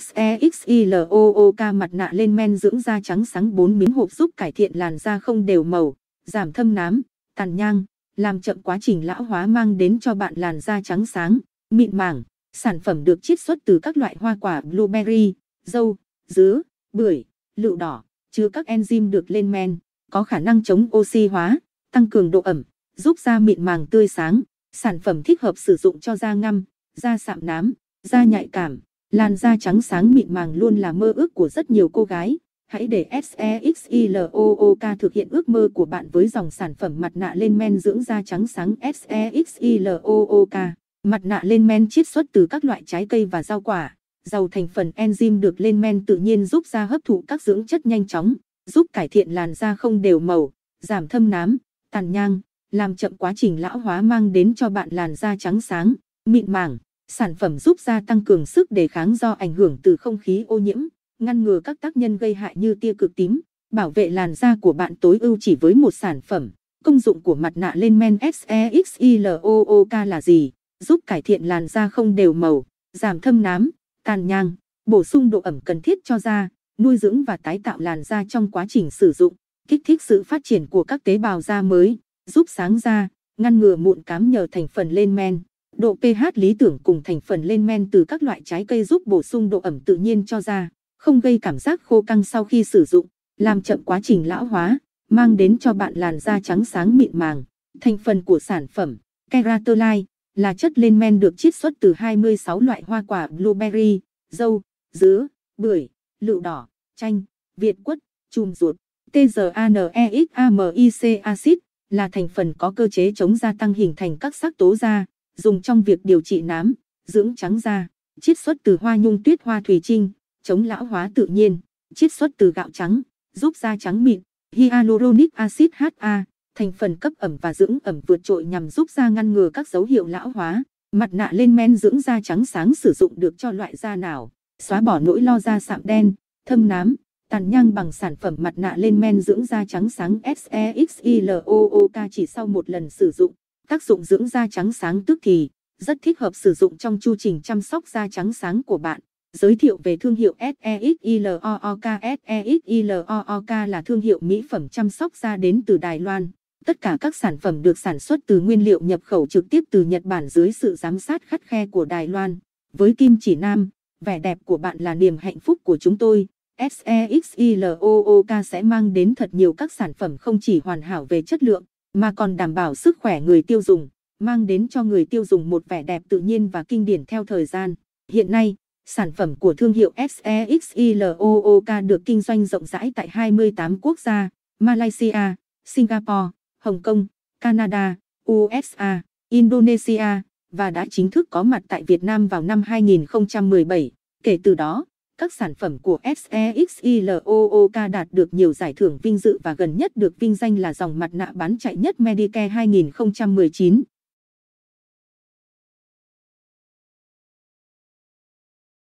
SEXILOOK mặt nạ lên men dưỡng da trắng sáng 4 miếng hộp giúp cải thiện làn da không đều màu, giảm thâm nám, tàn nhang, làm chậm quá trình lão hóa mang đến cho bạn làn da trắng sáng, mịn màng. Sản phẩm được chiết xuất từ các loại hoa quả blueberry, dâu, dứa, bưởi, lựu đỏ, chứa các enzyme được lên men, có khả năng chống oxy hóa, tăng cường độ ẩm, giúp da mịn màng tươi sáng. Sản phẩm thích hợp sử dụng cho da ngăm, da sạm nám, da nhạy cảm. Làn da trắng sáng mịn màng luôn là mơ ước của rất nhiều cô gái. Hãy để SEXILOOK thực hiện ước mơ của bạn với dòng sản phẩm mặt nạ lên men dưỡng da trắng sáng SEXILOOK. Mặt nạ lên men chiết xuất từ các loại trái cây và rau quả, giàu thành phần enzyme được lên men tự nhiên giúp da hấp thụ các dưỡng chất nhanh chóng, giúp cải thiện làn da không đều màu, giảm thâm nám, tàn nhang, làm chậm quá trình lão hóa mang đến cho bạn làn da trắng sáng, mịn màng. Sản phẩm giúp da tăng cường sức đề kháng do ảnh hưởng từ không khí ô nhiễm, ngăn ngừa các tác nhân gây hại như tia cực tím, bảo vệ làn da của bạn tối ưu chỉ với một sản phẩm. Công dụng của mặt nạ lên men SEXILOOK là gì? Giúp cải thiện làn da không đều màu, giảm thâm nám, tàn nhang, bổ sung độ ẩm cần thiết cho da, nuôi dưỡng và tái tạo làn da trong quá trình sử dụng, kích thích sự phát triển của các tế bào da mới, giúp sáng da, ngăn ngừa mụn cám nhờ thành phần lên men. Độ pH lý tưởng cùng thành phần lên men từ các loại trái cây giúp bổ sung độ ẩm tự nhiên cho da, không gây cảm giác khô căng sau khi sử dụng, làm chậm quá trình lão hóa, mang đến cho bạn làn da trắng sáng mịn màng. Thành phần của sản phẩm Keratolite là chất lên men được chiết xuất từ 26 loại hoa quả blueberry, dâu, dứa, bưởi, lựu đỏ, chanh, việt quất, chùm ruột, TZANEXAMIC acid là thành phần có cơ chế chống gia tăng hình thành các sắc tố da, dùng trong việc điều trị nám, dưỡng trắng da, chiết xuất từ hoa nhung tuyết hoa thủy trinh, chống lão hóa tự nhiên, chiết xuất từ gạo trắng, giúp da trắng mịn, hyaluronic acid HA, thành phần cấp ẩm và dưỡng ẩm vượt trội nhằm giúp da ngăn ngừa các dấu hiệu lão hóa. Mặt nạ lên men dưỡng da trắng sáng sử dụng được cho loại da nào, xóa bỏ nỗi lo da sạm đen, thâm nám, tàn nhang bằng sản phẩm mặt nạ lên men dưỡng da trắng sáng SEXILOOK chỉ sau một lần sử dụng. Tác dụng dưỡng da trắng sáng tức thì, rất thích hợp sử dụng trong chu trình chăm sóc da trắng sáng của bạn. Giới thiệu về thương hiệu SEXILOOK SEXILOOK là thương hiệu mỹ phẩm chăm sóc da đến từ Đài Loan. Tất cả các sản phẩm được sản xuất từ nguyên liệu nhập khẩu trực tiếp từ Nhật Bản dưới sự giám sát khắt khe của Đài Loan. Với Kim Chỉ Nam, vẻ đẹp của bạn là niềm hạnh phúc của chúng tôi. SEXILOOK sẽ mang đến thật nhiều các sản phẩm không chỉ hoàn hảo về chất lượng, mà còn đảm bảo sức khỏe người tiêu dùng, mang đến cho người tiêu dùng một vẻ đẹp tự nhiên và kinh điển theo thời gian. Hiện nay, sản phẩm của thương hiệu SEXILOOK được kinh doanh rộng rãi tại 28 quốc gia, Malaysia, Singapore, Hồng Kông, Canada, USA, Indonesia và đã chính thức có mặt tại Việt Nam vào năm 2017. Kể từ đó, các sản phẩm của SEXILOOK đạt được nhiều giải thưởng vinh dự và gần nhất được vinh danh là dòng mặt nạ bán chạy nhất Medicare 2019.